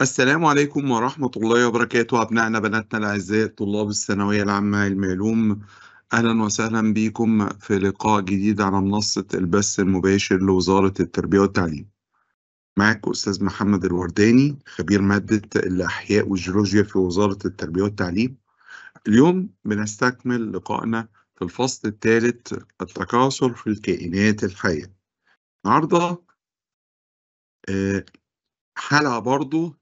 السلام عليكم ورحمة الله وبركاته أبنائنا بناتنا الأعزاء طلاب الثانوية العامة المعلوم أهلا وسهلا بكم في لقاء جديد على منصة البث المباشر لوزارة التربية والتعليم معك أستاذ محمد الورداني خبير مادة الأحياء والجيولوجيا في وزارة التربية والتعليم اليوم بنستكمل لقائنا في الفصل الثالث التكاثر في الكائنات الحية النهاردة آه، حلقة برضو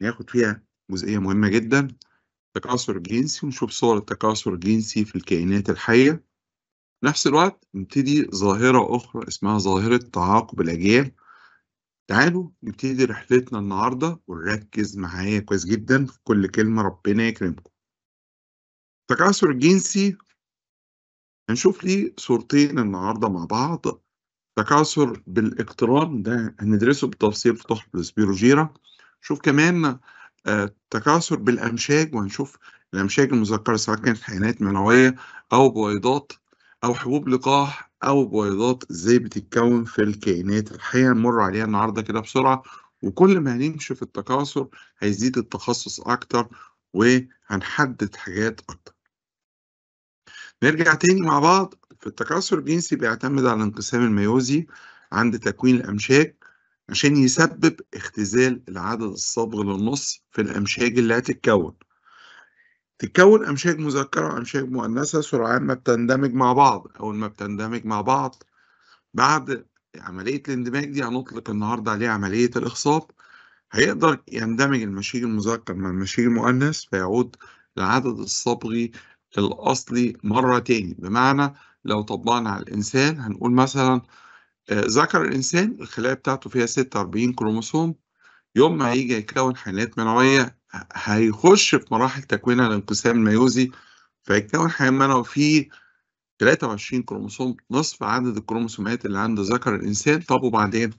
ناخد فيها جزئية مهمة جدا التكاثر الجنسي ونشوف صور التكاثر الجنسي في الكائنات الحية نفس الوقت نبتدي ظاهرة أخرى اسمها ظاهرة تعاقب الأجيال تعالوا نبتدي رحلتنا النهاردة ونركز معايا كويس جدا في كل كلمة ربنا يكرمكم التكاثر الجنسي هنشوف ليه صورتين النهاردة مع بعض تكاثر بالاقتران ده هندرسه بالتفصيل في تحفة السبيروجيرا شوف كمان آه، تكاثر بالأمشاج وهنشوف الأمشاج المذكرة سواء كانت حيوانات منوية أو بويضات أو حبوب لقاح أو بويضات إزاي بتتكون في الكائنات الحية نمر عليها النهاردة كده بسرعة وكل ما هنمشي في التكاثر هيزيد التخصص أكتر وهنحدد حاجات أكتر. نرجع تاني مع بعض في التكاثر الجنسي بيعتمد على الانقسام الميوزي عند تكوين الأمشاج عشان يسبب اختزال العدد الصبغ للنص في الأمشاج اللي هتتكون تتكون أمشاج مذكرة وأمشاج مؤنثة سرعان ما بتندمج مع بعض أول ما بتندمج مع بعض بعد عملية الاندماج دي هنطلق النهاردة عليه عملية الإخصاب هيقدر يندمج المشيج المذكر مع المشيج المؤنث فيعود العدد الصبغي للأصلي مرة تاني بمعنى لو طبقنا على الإنسان هنقول مثلا ذكر الإنسان الخلايا بتاعته فيها 46 كروموسوم يوم ما هيجي اه. يكون حيوانات منوية هيخش في مراحل تكوينها الانقسام الميوزي فيتكون حيوان منوي فيه 23 كروموسوم نصف عدد الكروموسومات اللي عند ذكر الإنسان طب وبعدين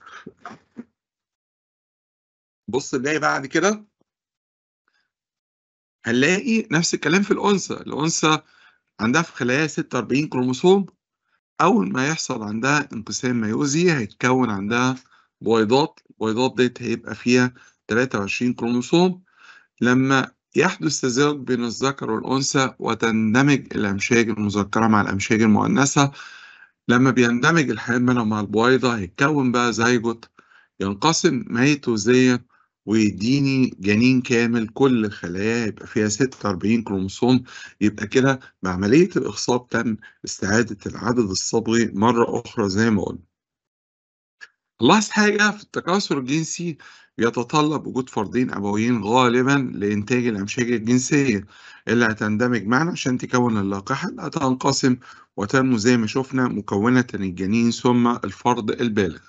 بص نلاقي بعد كده هنلاقي نفس الكلام في الأنثى الأنثى عندها في خلاياها 46 كروموسوم أول ما يحصل عندها انقسام ميوزي هيتكون عندها بويضات البويضات ديت هيبقى فيها 23 كروموسوم لما يحدث تزاوج بين الذكر والأنثى وتندمج الأمشاج المذكرة مع الأمشاج المؤنثة لما بيندمج الحامل مع البويضة هيتكون بقى زيجوت ينقسم ميتوزية ويديني جنين كامل كل خلايا يبقى فيها 46 كروموسوم يبقى كده بعملية الإخصاب تم استعادة العدد الصبغي مرة أخرى زي ما قلنا. لاحظ حاجة في التكاثر الجنسي يتطلب وجود فردين أبويين غالبا لإنتاج الأمشاج الجنسية اللي هتندمج معنا عشان تكون اللاقحة هتنقسم وتنمو زي ما شفنا مكونة الجنين ثم الفرد البالغ.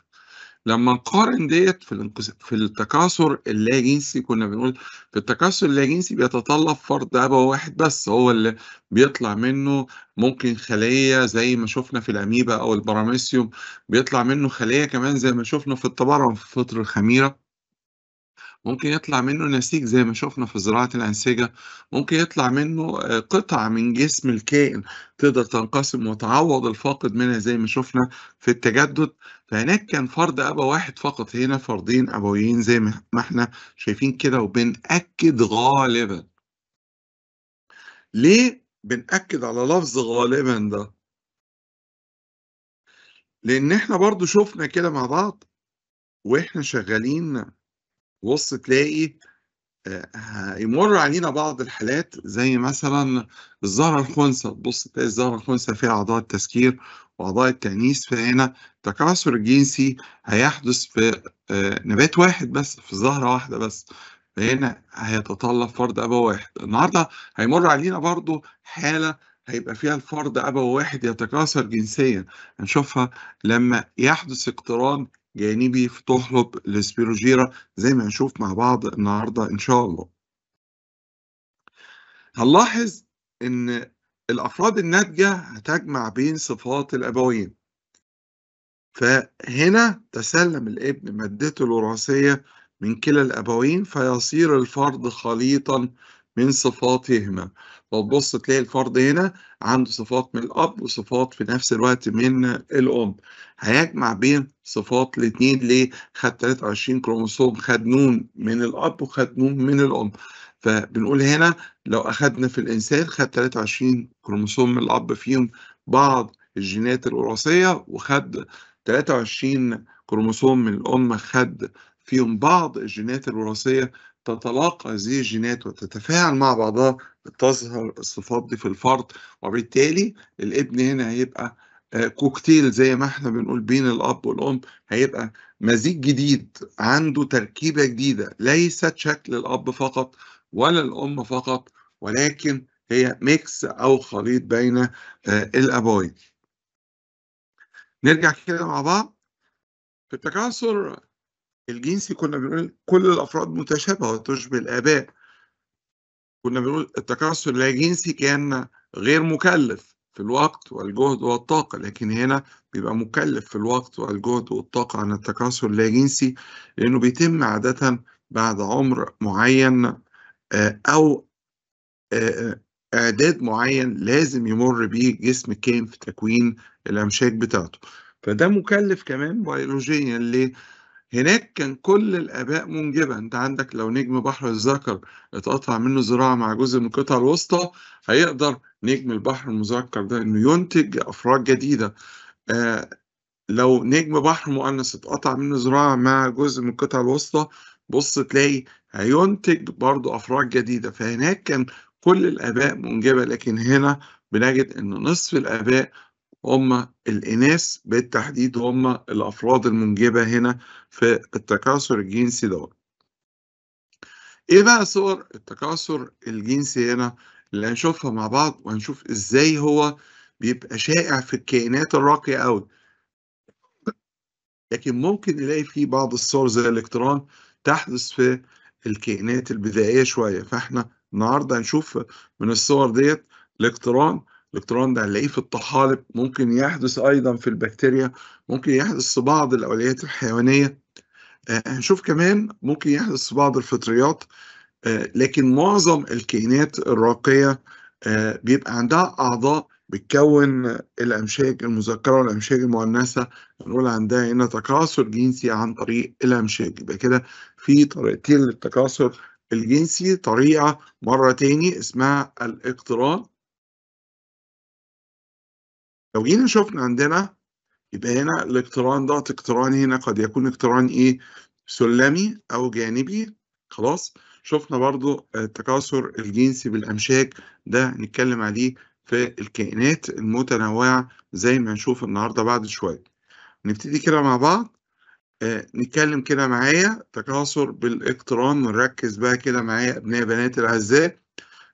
لما نقارن ديت في في التكاثر اللاجنسي كنا بنقول في التكاثر اللاجنسي بيتطلب فرد ابا واحد بس هو اللي بيطلع منه ممكن خليه زي ما شفنا في الاميبا او البراميسيوم بيطلع منه خليه كمان زي ما شفنا في التبرم في فطر الخميره ممكن يطلع منه نسيج زي ما شفنا في زراعة الأنسجة ممكن يطلع منه آه، قطع من جسم الكائن تقدر تنقسم وتعوض الفاقد منها زي ما شفنا في التجدد فهناك كان فرد أبا واحد فقط هنا فردين أبويين زي ما احنا شايفين كده وبنأكد غالبا ليه بنأكد على لفظ غالبا ده لأن احنا برضو شفنا كده مع بعض واحنا شغالين بص تلاقي آه، هيمر علينا بعض الحالات زي مثلا الزهرة الخنثى بص تلاقي الزهرة الخنثى فيها أعضاء التسكير وأعضاء التأنيث فهنا التكاثر الجنسي هيحدث في آه، نبات واحد بس في زهرة واحدة بس فهنا هيتطلب فرد أبا واحد النهاردة هيمر علينا برضو حالة هيبقى فيها الفرد أبا واحد يتكاثر جنسيا هنشوفها لما يحدث اقتران جانبي بيفتح له الاسبيروجيرا زي ما هنشوف مع بعض النهارده ان شاء الله هنلاحظ ان الافراد الناتجه هتجمع بين صفات الابوين فهنا تسلم الابن مادته الوراثيه من كلا الابوين فيصير الفرد خليطا من صفاتهما فتبص تلاقي الفرد هنا عنده صفات من الأب وصفات في نفس الوقت من الأم هيجمع بين صفات الاثنين ليه خد 23 كروموسوم خد نون من الأب وخد نون من الأم فبنقول هنا لو أخدنا في الإنسان خد 23 كروموسوم من الأب فيهم بعض الجينات الوراثية وخد 23 كروموسوم من الأم خد فيهم بعض الجينات الوراثية تتلاقى هذه الجينات وتتفاعل مع بعضها بتظهر الصفات دي في الفرد وبالتالي الابن هنا هيبقى آه، كوكتيل زي ما احنا بنقول بين الاب والام هيبقى مزيج جديد عنده تركيبه جديده ليست شكل الاب فقط ولا الام فقط ولكن هي ميكس او خليط بين آه، الابوين نرجع كده مع بعض في التكاثر الجنسي كنا بنقول كل الأفراد متشابهة وتشبه الآباء كنا بنقول التكاثر اللاجنسي كان غير مكلف في الوقت والجهد والطاقة لكن هنا بيبقى مكلف في الوقت والجهد والطاقة عن التكاثر اللاجنسي لأنه بيتم عادة بعد عمر معين آه، أو آه، آه، إعداد معين لازم يمر بيه جسم الكائن في تكوين الامشاك بتاعته فده مكلف كمان بيولوجيا ليه؟ هناك كان كل الآباء منجبة أنت عندك لو نجم بحر الذكر اتقطع منه زراعة مع جزء من القطع الوسطى هيقدر نجم البحر المذكر ده إنه ينتج أفراد جديدة آه لو نجم بحر مؤنث اتقطع منه زراعة مع جزء من القطع الوسطى بص تلاقي هينتج برضو أفراد جديدة فهناك كان كل الآباء منجبة لكن هنا بنجد إن نصف الآباء هم الإناث بالتحديد هم الأفراد المنجبة هنا في التكاثر الجنسي دوت. إيه بقى صور التكاثر الجنسي هنا اللي هنشوفها مع بعض وهنشوف إزاي هو بيبقى شائع في الكائنات الراقية أوي. لكن ممكن نلاقي فيه بعض الصور زي الاقتران تحدث في الكائنات البدائية شوية فإحنا النهارده هنشوف من الصور ديت الاقتران الالكترون ده هنلاقيه في الطحالب ممكن يحدث ايضا في البكتيريا ممكن يحدث في بعض الاوليات الحيوانيه آه هنشوف كمان ممكن يحدث في بعض الفطريات آه لكن معظم الكائنات الراقيه آه بيبقى عندها اعضاء بتكون الامشاج المذكره والامشاج المؤنثه هنقول عندها هنا تكاثر جنسي عن طريق الامشاج يبقى كده في طريقتين للتكاثر الجنسي طريقه مره تاني اسمها الاقتران لو جينا شفنا عندنا يبقى هنا الاقتران ده اقتران هنا قد يكون اقتران ايه سلمي او جانبي خلاص شفنا برضو التكاثر آه، الجنسي بالامشاك ده نتكلم عليه في الكائنات المتنوعه زي ما هنشوف النهارده بعد شويه نبتدي كده مع بعض آه نتكلم كده معايا تكاثر بالاقتران ونركز بقى كده معايا ابناء بنات الاعزاء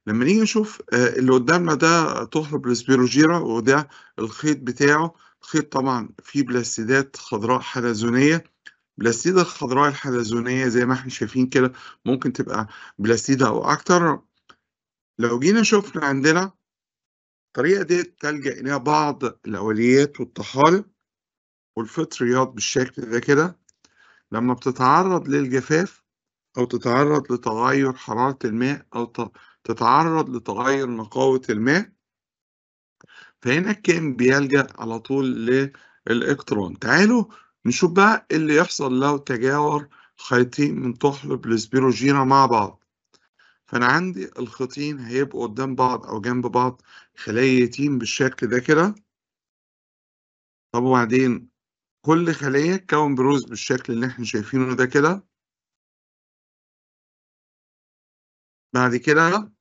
لما نيجي نشوف آه، اللي قدامنا ده طحلب بلسبيروجيرا وده الخيط بتاعه الخيط طبعا فيه بلاستيدات خضراء حلزونية بلاستيدة الخضراء الحلزونية زي ما احنا شايفين كده ممكن تبقى بلاستيدة أو أكتر لو جينا شفنا عندنا الطريقة دي تلجأ إليها بعض الأوليات والطحالب والفطريات بالشكل ده كده لما بتتعرض للجفاف أو تتعرض لتغير حرارة الماء أو تتعرض لتغير نقاوة الماء فهنا الكائن بيلجأ على طول للإلكترون تعالوا نشوف بقى إيه اللي يحصل لو تجاور خيطين من طحل لسبيروجينا مع بعض فأنا عندي الخيطين هيبقوا قدام بعض أو جنب بعض خليتين بالشكل ده كده طب وبعدين كل خلية تكون بروز بالشكل اللي احنا شايفينه ده كده بعد كده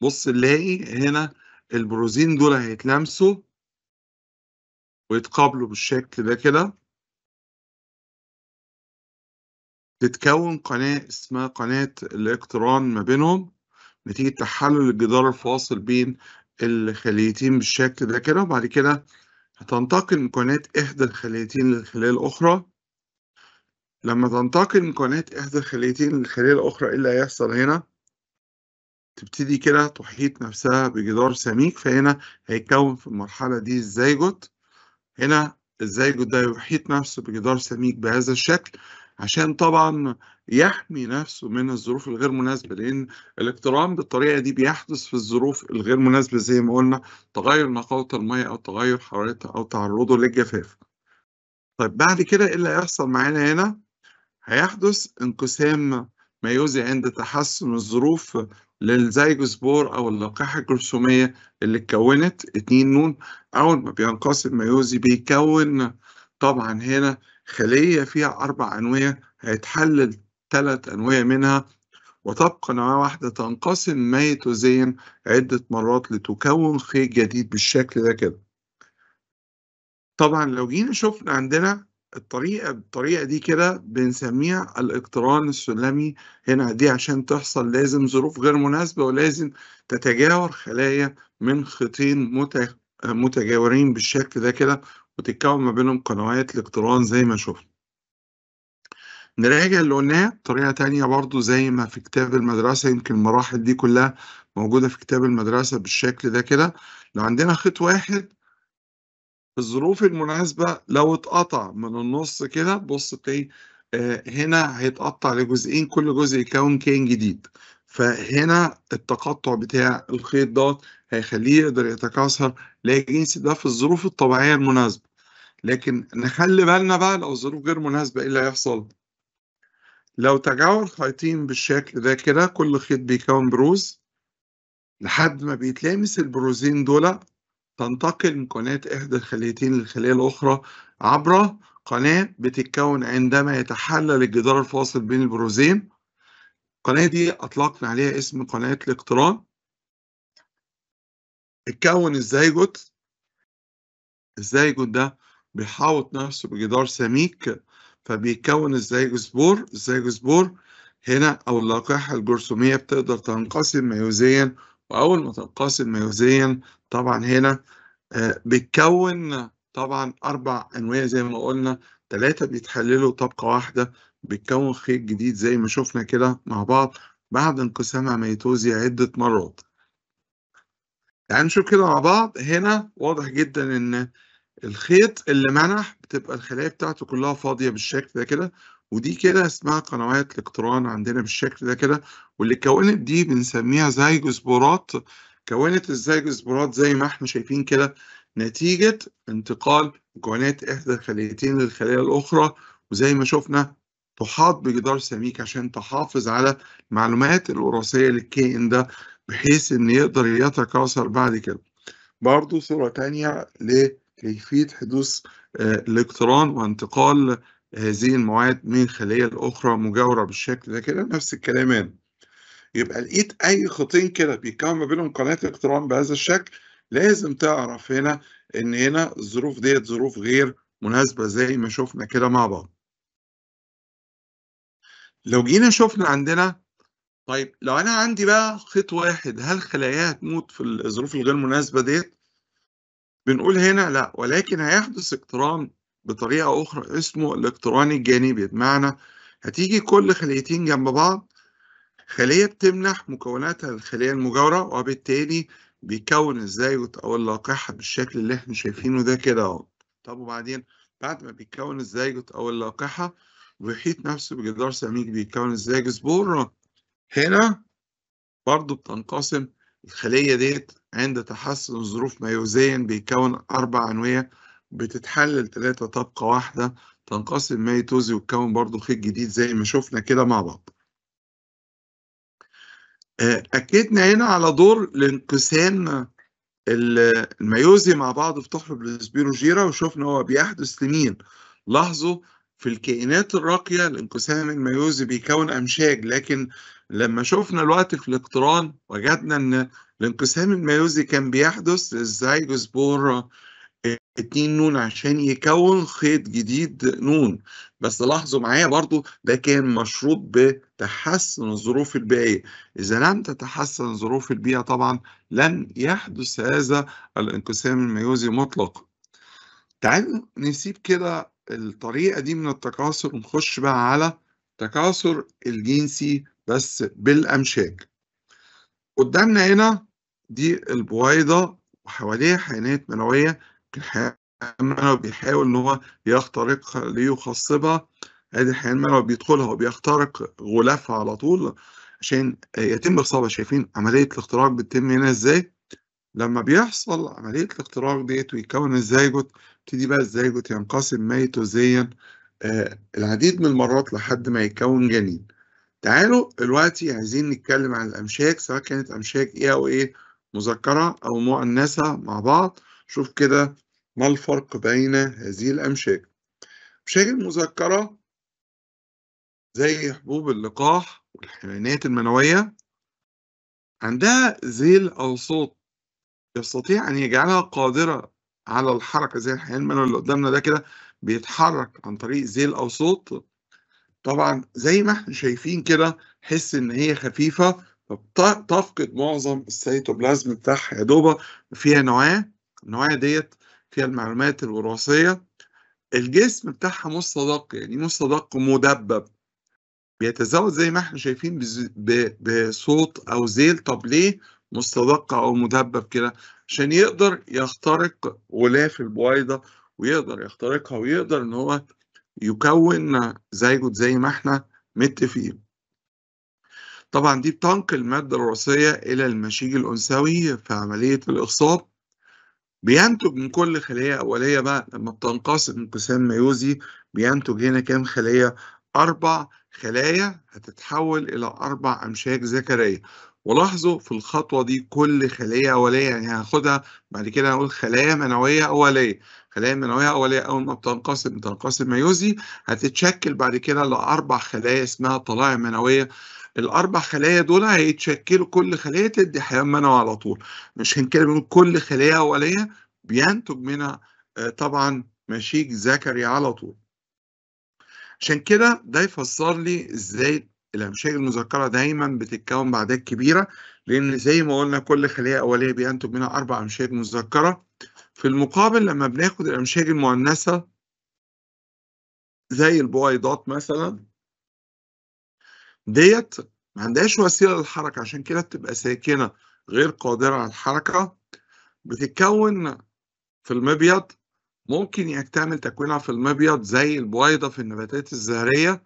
بص نلاقي إيه؟ هنا البروزين دول هيتلمسوا ويتقابلوا بالشكل ده كده تتكون قناة اسمها قناة الاقتران ما بينهم نتيجة تحلل الجدار الفاصل بين الخليتين بالشكل ده كده وبعد كده هتنتقل من قناة إحدى الخليتين للخلية الأخرى لما تنتقل من قناة إحدى الخليتين للخلية الأخرى إيه اللي هيحصل هنا؟ تبتدي كده تحيط نفسها بجدار سميك فهنا هيتكون في المرحلة دي الزيجوت هنا الزيجوت ده يحيط نفسه بجدار سميك بهذا الشكل عشان طبعا يحمي نفسه من الظروف الغير مناسبة لأن الاقتران بالطريقة دي بيحدث في الظروف الغير مناسبة زي ما قلنا تغير نقاوة المية أو تغير حرارتها أو تعرضه للجفاف. طيب بعد كده إيه اللي هيحصل معانا هنا؟ هيحدث انقسام ميوزي عند تحسن الظروف للزيجوسبور او اللقاحه الجرثوميه اللي اتكونت 2 نون اول ما بينقسم ميوزي بيكون طبعا هنا خليه فيها اربع انويه هيتحلل ثلاث انويه منها وتبقى نواه واحده تنقسم ميتوزين عده مرات لتكون خيط جديد بالشكل ده كده طبعا لو جينا شفنا عندنا الطريقة الطريقة دي كده بنسميها الاقتران السلمي هنا دي عشان تحصل لازم ظروف غير مناسبة ولازم تتجاور خلايا من خيطين متجاورين بالشكل ده كده وتتكون ما بينهم قنوات الاقتران زي ما شفنا نراجع اللي قلناه بطريقة تانية برضو زي ما في كتاب المدرسة يمكن المراحل دي كلها موجودة في كتاب المدرسة بالشكل ده كده لو عندنا خيط واحد الظروف المناسبة لو اتقطع من النص كده بص تلاقي آه، هنا هيتقطع لجزئين كل جزء يكون كيان جديد فهنا التقطع بتاع الخيط ده هيخليه يقدر يتكاثر لجنس ده في الظروف الطبيعية المناسبة لكن نخلي بالنا بقى لو الظروف غير مناسبة ايه اللي هيحصل لو تجاور خيطين بالشكل ده كده كل خيط بيكون بروز لحد ما بيتلامس البروزين دول تنتقل من قناة إحدى الخليتين للخلية الأخرى عبر قناة بتتكون عندما يتحلل الجدار الفاصل بين البروزين القناة دي أطلقنا عليها اسم قناة الاقتران اتكون الزيجوت الزيجوت ده بيحاوط نفسه بجدار سميك فبيكون الزيجوسبور الزيجوسبور هنا أو اللقاحة الجرثومية بتقدر تنقسم ميوزيا وأول ما تنقسم ميوزيا طبعا هنا آه، بتكون طبعا أربع أنواع زي ما قلنا ثلاثة بيتحللوا طبقة واحدة بتكون خيط جديد زي ما شفنا كده مع بعض بعد انقسام عميتوزيا عدة مرات يعني نشوف كده مع بعض هنا واضح جدا ان الخيط اللي منح بتبقى الخلايا بتاعته كلها فاضية بالشكل ده كده ودي كده اسمها قنوات الاقتران عندنا بالشكل ده كده واللي اتكونت دي بنسميها زيجوسبورات كونت ازاي الاسبرات زي ما احنا شايفين كده نتيجة انتقال جونات إحدى الخليتين للخلية الأخرى وزي ما شفنا تحاط بجدار سميك عشان تحافظ على المعلومات الوراثية للكائن ده بحيث إن يقدر يتكاثر بعد كده. برضه صورة تانية لكيفية حدوث آه، الاقتران وانتقال آه، هذه المواد من خلية لأخرى مجاورة بالشكل ده كده نفس الكلام يعني. يبقى لقيت اي خطين كده بيتكون ما بينهم قناه اقتران بهذا الشكل لازم تعرف هنا ان هنا الظروف ديت ظروف غير مناسبه زي ما شفنا كده مع بعض لو جينا شفنا عندنا طيب لو انا عندي بقى خيط واحد هل خلاياه هتموت في الظروف الغير مناسبه ديت بنقول هنا لا ولكن هيحدث اقتران بطريقه اخرى اسمه الاقتران الجانبي بمعنى هتيجي كل خليتين جنب بعض خلية بتمنح مكوناتها للخلية المجاورة وبالتالي بيكون الزيوت أو اللاقحة بالشكل اللي احنا شايفينه ده كده أهو طب وبعدين بعد ما بيكون الزيوت أو اللاقحة ويحيط نفسه بجدار سميك بيتكون سبوره هنا برضو بتنقسم الخلية ديت عند تحسن الظروف ميوزيا بيكون أربع أنوية بتتحلل ثلاثة طبقة واحدة تنقسم ميتوزي وتكون برضو خيط جديد زي ما شفنا كده مع بعض اكدنا هنا على دور الانقسام الميوزي مع بعض في تحلب الاسبيروجيرا وشفنا هو بيحدث لمين لاحظوا في الكائنات الراقية الانقسام الميوزي بيكون أمشاج لكن لما شفنا الوقت في الاقتران وجدنا أن الانقسام الميوزي كان بيحدث للزيجوسبور اتنين نون عشان يكون خيط جديد نون بس لاحظوا معايا برضو ده كان مشروط بتحسن الظروف البيئية إذا لم تتحسن ظروف البيئة طبعا لن يحدث هذا الانقسام الميوزي مطلق تعالوا نسيب كده الطريقة دي من التكاثر ونخش بقى على التكاثر الجنسي بس بالأمشاك قدامنا هنا دي البويضة وحواليها حيوانات منوية الحياة وبيحاول إن هو يخترقها ليخصبها ادي الحياة وبيدخلها بيدخلها وبيخترق غلافها على طول عشان يتم اخصابها شايفين عملية الاختراق بتتم هنا ازاي لما بيحصل عملية الاختراق ديت ويكون الزيجوت يبتدي بقى الزيجوت ينقسم ميتوزيا آه العديد من المرات لحد ما يكون جنين تعالوا دلوقتي عايزين نتكلم عن الأمشاك سواء كانت أمشاك إيه أو إيه مذكرة أو مؤنثة مع بعض شوف كده ما الفرق بين هذه الأمشاج أمشاج المذكرة زي حبوب اللقاح والحيوانات المنوية عندها ذيل أو صوت يستطيع أن يجعلها قادرة على الحركة زي الحيوان المنوي اللي قدامنا ده كده بيتحرك عن طريق ذيل أو صوت طبعا زي ما احنا شايفين كده حس إن هي خفيفة فبتفقد معظم السيتوبلازم بتاعها يا دوبة فيها نواه النوعيه ديت فيها المعلومات الوراثيه الجسم بتاعها مستدق يعني مستدق مدبب بيتزود زي ما احنا شايفين بصوت او زيل طب ليه مستدق او مدبب كده عشان يقدر يخترق غلاف البويضه ويقدر يخترقها ويقدر ان هو يكون زيجوت زي ما احنا متفقين طبعا دي بتنقل الماده الوراثيه الى المشيج الانثوي في عمليه الاخصاب بينتج من كل خلية أولية بقى لما بتنقسم انقسام ميوزي بينتج هنا كام خلية؟ أربع خلايا هتتحول إلى أربع أمشاك ذكرية ولاحظوا في الخطوة دي كل خلية أولية يعني هاخدها بعد كده هقول خلايا منوية أولية خلايا منوية أولية أول ما بتنقسم بتنقسم ميوزي هتتشكل بعد كده لأربع خلايا اسمها طلائع منوية الاربع خلايا دول هيتشكلوا كل خليه تدي حيوان منوي على طول مش كده بنقول كل خليه اوليه بينتج منها آه، طبعا مشيج ذكري على طول عشان كده ده يفسر لي ازاي الامشاج المذكره دايما بتتكون باعداد كبيره لان زي ما قلنا كل خليه اوليه بينتج منها اربع امشاج مذكره في المقابل لما بناخد الامشاج المؤنثه زي البويضات مثلا ديت ما عندهاش وسيله للحركه عشان كده بتبقى ساكنه غير قادره على الحركه بتتكون في المبيض ممكن يكتمل تكوينها في المبيض زي البويضه في النباتات الزهريه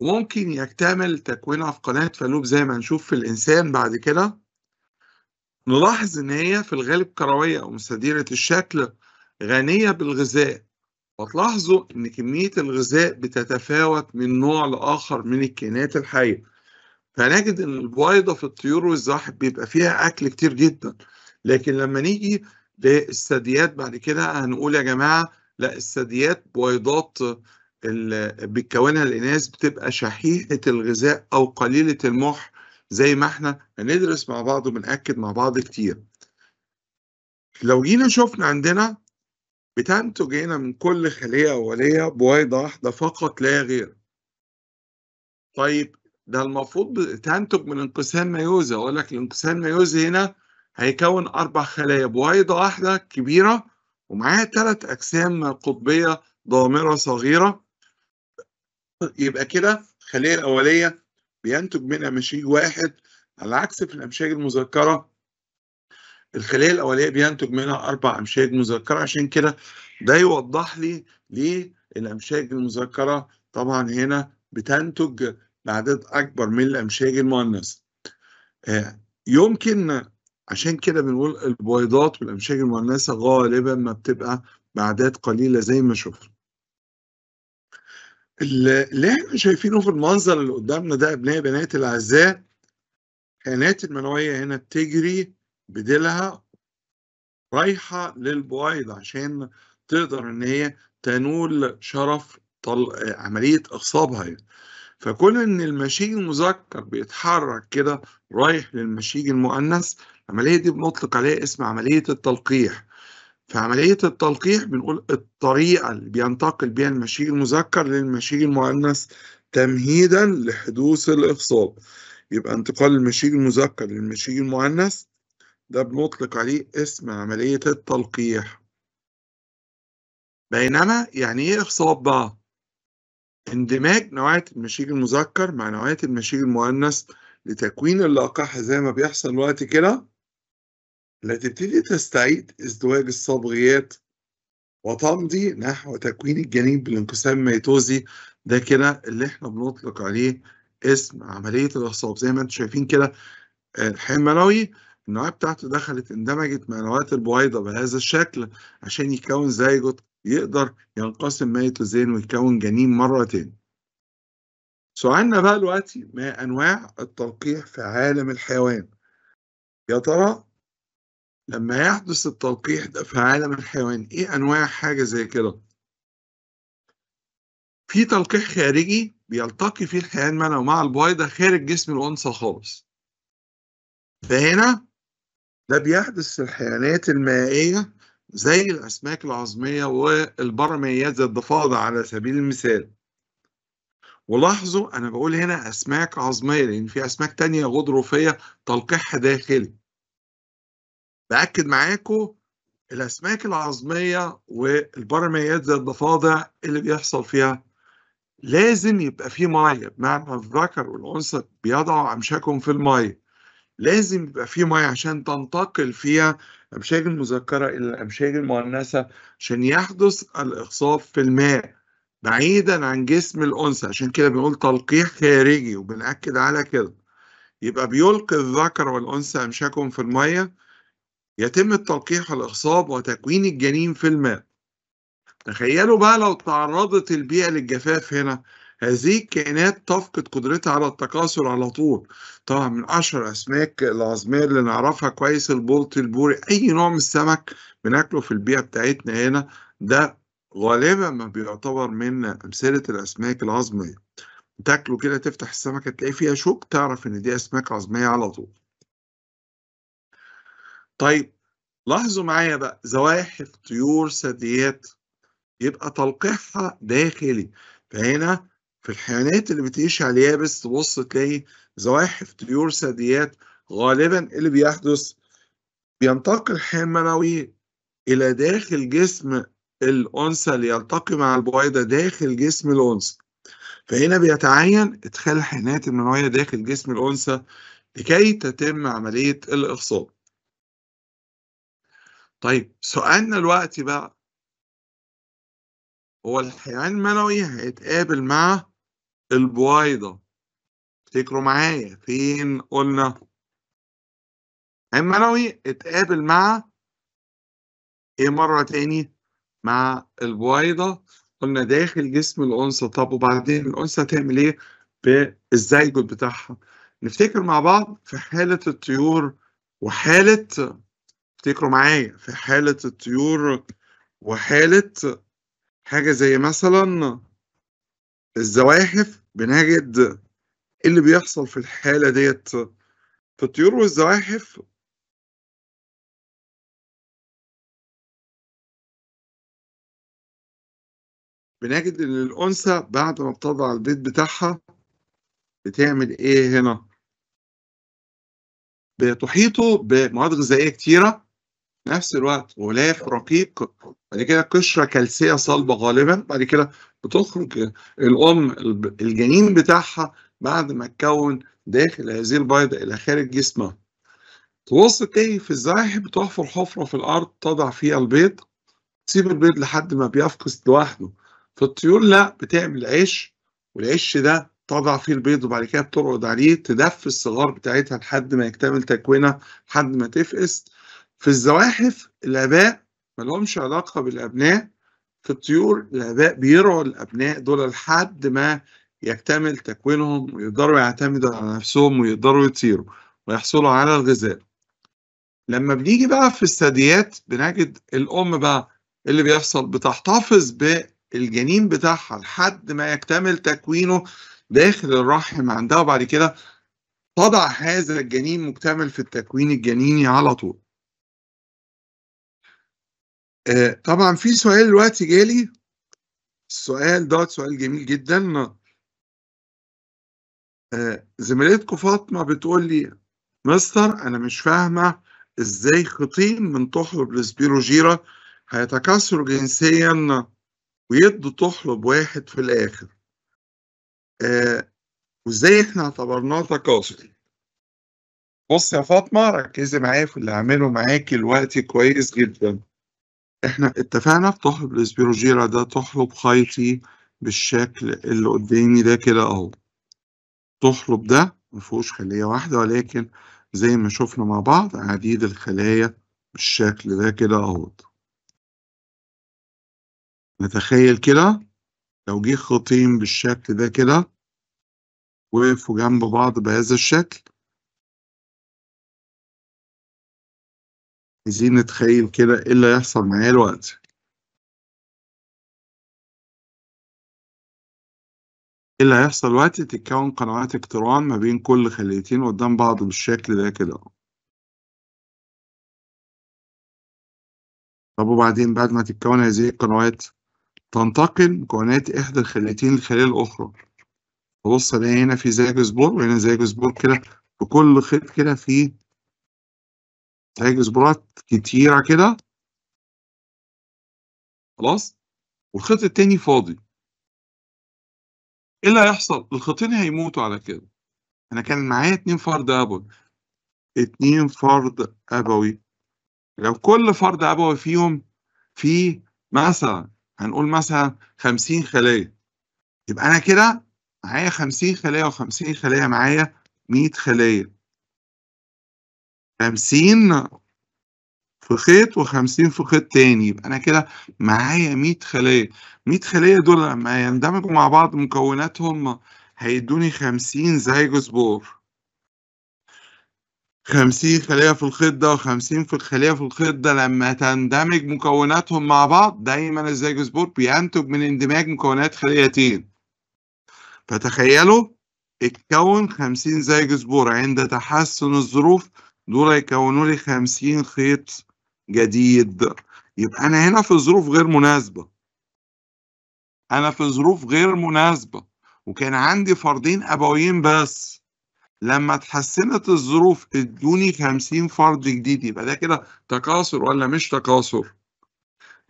وممكن يكتمل تكوينها في قناه فالوب زي ما هنشوف في الانسان بعد كده نلاحظ ان هي في الغالب كرويه او مستديره الشكل غنيه بالغذاء وتلاحظوا ان كمية الغذاء بتتفاوت من نوع لآخر من الكائنات الحية فنجد ان البويضة في الطيور والزواحف بيبقى فيها اكل كتير جدا لكن لما نيجي للثدييات بعد كده هنقول يا جماعة لا الثدييات بويضات اللي بتكونها الإناث بتبقى شحيحة الغذاء أو قليلة المح زي ما احنا هندرس مع بعض وبنأكد مع بعض كتير. لو جينا شفنا عندنا بتنتج هنا من كل خلية أولية بويضة واحدة فقط لا غير طيب ده المفروض تنتج من انقسام ميوزة أقول لك الانقسام ميوزي هنا هيكون أربع خلايا بويضة واحدة كبيرة ومعاها ثلاث أجسام قطبية ضامرة صغيرة يبقى كده الخلية الأولية بينتج منها مشيج واحد على عكس في الأمشاج المذكرة الخلية الأولية بينتج منها أربع أمشاج مذكرة عشان كده ده يوضح لي ليه الأمشاج المذكرة طبعا هنا بتنتج بعدد أكبر من الأمشاج المؤنثة. آه، يمكن عشان كده بنقول البويضات والأمشاج المؤنثة غالبا ما بتبقى بأعداد قليلة زي ما شفنا. اللي احنا شايفينه في المنظر اللي قدامنا ده أبناء بنات الأعزاء الكائنات المنوية هنا بتجري بديلها رايحة للبويض عشان تقدر ان هي تنول شرف طل... عملية اغصابها يعني. فكون ان المشيج المذكر بيتحرك كده رايح للمشيج المؤنث العملية دي بنطلق عليها اسم عملية التلقيح في عملية التلقيح بنقول الطريقة اللي بينتقل بيها المشيج المذكر للمشيج المؤنث تمهيدا لحدوث الإخصاب يبقى انتقال المشيج المذكر للمشيج المؤنث ده بنطلق عليه اسم عملية التلقيح بينما يعني ايه اخصاب بقى اندماج نوعية المشيج المذكر مع نوعية المشيج المؤنث لتكوين اللقاح زي ما بيحصل وقت كده اللي تبتدي تستعيد ازدواج الصبغيات وتمضي نحو تكوين الجنين بالانقسام الميتوزي ده كده اللي احنا بنطلق عليه اسم عملية الاخصاب زي ما انتم شايفين كده آه، منوي النواه بتاعته دخلت اندمجت مع نواه البويضه بهذا الشكل عشان يكون زيجوت يقدر ينقسم ميتوزين ويكون جنين مره تاني سؤالنا بقى دلوقتي ما انواع التلقيح في عالم الحيوان يا ترى لما يحدث التلقيح ده في عالم الحيوان ايه انواع حاجه زي كده في تلقيح خارجي بيلتقي فيه الحيوان مع البويضه خارج جسم الانثى خالص فهنا ده بيحدث في الحيوانات المائية زي الأسماك العظمية والبرميات زي الضفادع على سبيل المثال ولاحظوا أنا بقول هنا أسماك عظمية لأن في أسماك تانية غضروفية تلقيحها داخلي بأكد معاكم الأسماك العظمية والبرميات زي الضفادع اللي بيحصل فيها لازم يبقى فيه مية بمعنى الذكر والأنثى بيضعوا أمشاكهم في المية لازم يبقى فيه ميه عشان تنتقل فيها امشاج المذكره الى الامشاج المؤنثه عشان يحدث الاخصاب في الماء بعيدا عن جسم الانثى عشان كده بنقول تلقيح خارجي وبناكد على كده يبقى بيلقي الذكر والانثى امشاجهم في الميه يتم التلقيح والاخصاب وتكوين الجنين في الماء تخيلوا بقى لو تعرضت البيئه للجفاف هنا هذه الكائنات تفقد قدرتها على التكاثر على طول طبعا من اشهر الاسماك العظميه اللي نعرفها كويس البلط البوري اي نوع من السمك بناكله في البيئه بتاعتنا هنا ده غالبا ما بيعتبر من امثله الاسماك العظميه تاكله كده تفتح السمكه تلاقي فيها شوك تعرف ان دي اسماك عظميه على طول طيب لاحظوا معايا بقى زواحف طيور ثدييات يبقى تلقيحها داخلي فهنا في الحيوانات اللي بتعيش على اليابس تبص تلاقي زواحف طيور ثدييات غالبا اللي بيحدث بينتقل الحيوان منوي إلى داخل جسم الأنثى اللي يلتقي مع البويضة داخل جسم الأنثى فهنا بيتعين إدخال الحيوانات المنوية داخل جسم الأنثى لكي تتم عملية الإخصاب طيب سؤالنا الوقت بقى هو الحيوان المنوي هيتقابل مع البويضة افتكروا معايا فين قلنا عين منوي اتقابل مع ايه مرة تاني مع البويضة قلنا داخل جسم الأنثى طب وبعدين الأنثى تعمل ايه بالزيجوت بتاعها نفتكر مع بعض في حالة الطيور وحالة افتكروا معايا في حالة الطيور وحالة حاجة زي مثلا الزواحف بنجد إيه اللي بيحصل في الحالة ديت في الطيور والزواحف بنجد ان الانثى بعد ما بتضع البيض بتاعها بتعمل ايه هنا بتحيطه بمواد غذائيه كتيره نفس الوقت غلاف رقيق بعد كده قشره كلسيه صلبه غالبا بعد كده بتخرج الام الجنين بتاعها بعد ما تكون داخل هذه البيضه الى خارج جسمها توصل تاني في الزايح بتحفر حفره في الارض تضع فيها البيض تسيب البيض لحد ما بيفقس لوحده في الطيور لا بتعمل عش والعش ده تضع فيه البيض وبعد كده بترقد عليه تدفي الصغار بتاعتها لحد ما يكتمل تكوينها لحد ما تفقس في الزواحف الآباء ملهمش علاقة بالأبناء في الطيور الآباء بيرعوا الأبناء دول لحد ما يكتمل تكوينهم ويقدروا يعتمدوا على نفسهم ويقدروا يطيروا ويحصلوا على الغذاء لما بنيجي بقى في الثدييات بنجد الأم بقى اللي بيحصل بتحتفظ بالجنين بتاعها لحد ما يكتمل تكوينه داخل الرحم عندها وبعد كده تضع هذا الجنين مكتمل في التكوين الجنيني على طول آه، طبعا في سؤال دلوقتي جالي السؤال ده سؤال جميل جدا آه، زميلتكم فاطمه بتقول لي مستر انا مش فاهمه ازاي خيطين من طحلب الاسبيروجيرا هيتكاثروا جنسيا ويدوا طحلب واحد في الاخر آه، وازاي احنا اعتبرناه تكاثر بص يا فاطمه ركزي معايا في اللي هعمله معاكي دلوقتي كويس جدا إحنا اتفقنا في طحلب الاسبيروجيرا ده تحلب خيطي بالشكل اللي قدامي ده كده أهو تحلب ده فيهوش خلية واحدة ولكن زي ما شفنا مع بعض عديد الخلايا بالشكل ده كده اهو نتخيل كده لو جه خطين بالشكل ده كده وقفوا جنب بعض بهذا الشكل عايزين نتخيل كده ايه اللي هيحصل معايا الوقت ايه اللي هيحصل وقت تتكون قنوات اقتران ما بين كل خليتين قدام بعض بالشكل ده كده طب وبعدين بعد ما تتكون هذه القنوات تنتقل مكونات إحدى الخليتين للخلية الأخرى بص ألاقي هنا في زي جسبور وهنا زي جسبور كده في كل خيط كده فيه هيجي سبورات كتيره كده خلاص والخيط التاني فاضي ايه اللي هيحصل الخيطين هيموتوا على كده انا كان معايا اتنين فرد ابوي اتنين فرد ابوي لو كل فرد ابوي فيهم فيه مثلا هنقول مثلا خمسين خلية يبقى انا كده معايا خمسين خلية وخمسين خلية معايا مية خلية خمسين في خيط وخمسين في خيط تاني يبقى انا كده معايا ميه خليه ميه خليه دول لما يندمجوا مع بعض مكوناتهم هيدوني خمسين زيجوس بور خمسين خليه في الخيط ده وخمسين في الخليه في الخيط ده لما تندمج مكوناتهم مع بعض دايما الزيجوس بور بينتج من اندماج مكونات خليتين فتخيلوا اتكون خمسين زيجوس بور عند تحسن الظروف دول هيكونوا لي 50 خيط جديد يبقى أنا هنا في ظروف غير مناسبة أنا في ظروف غير مناسبة وكان عندي فردين أبويين بس لما اتحسنت الظروف ادوني 50 فرد جديد يبقى ده كده تكاثر ولا مش تكاثر